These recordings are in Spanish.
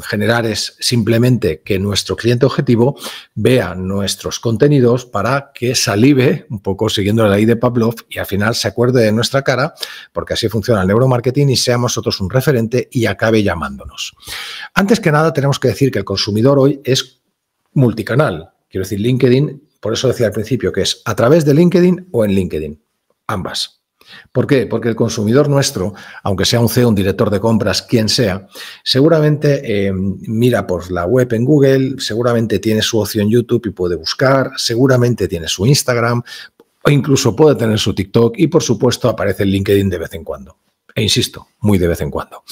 generar es simplemente que nuestro cliente objetivo vea nuestros contenidos para que salive, un poco siguiendo la ley de Pavlov, y al final se acuerde de nuestra cara, porque así funciona el neuromarketing y seamos nosotros un referente y acabe llamándonos. Antes que nada, tenemos que decir que el consumidor hoy es multicanal. Quiero decir, LinkedIn, por eso decía al principio que es a través de LinkedIn o en LinkedIn, ambas. ¿Por qué? Porque el consumidor nuestro, aunque sea un CEO, un director de compras, quien sea, seguramente eh, mira por la web en Google, seguramente tiene su opción YouTube y puede buscar, seguramente tiene su Instagram o incluso puede tener su TikTok y por supuesto aparece el LinkedIn de vez en cuando. E insisto, muy de vez en cuando.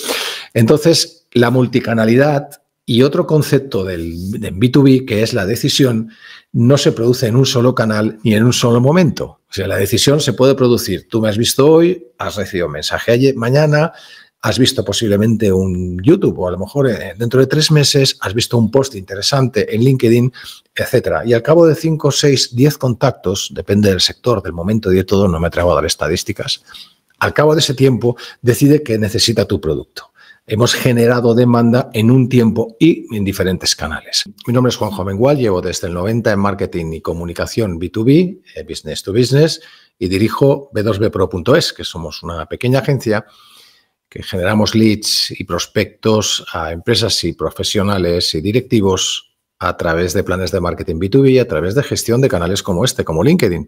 Entonces, la multicanalidad y otro concepto del, B2B, que es la decisión, no se produce en un solo canal ni en un solo momento. O sea, la decisión se puede producir. Tú me has visto hoy, has recibido un mensaje ayer, mañana, has visto posiblemente un YouTube o a lo mejor eh, dentro de tres meses has visto un post interesante en LinkedIn, etcétera. Y al cabo de cinco, seis, diez contactos, depende del sector, del momento y de todo, no me atrevo a dar estadísticas. Al cabo de ese tiempo decide que necesita tu producto hemos generado demanda en un tiempo y en diferentes canales. Mi nombre es Juan Mengual, llevo desde el 90 en marketing y comunicación B2B, eh, business to business, y dirijo b2bpro.es, que somos una pequeña agencia que generamos leads y prospectos a empresas y profesionales y directivos a través de planes de marketing B2B, y a través de gestión de canales como este, como LinkedIn.